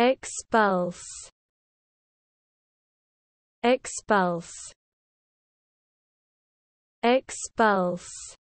Expulse Expulse Expulse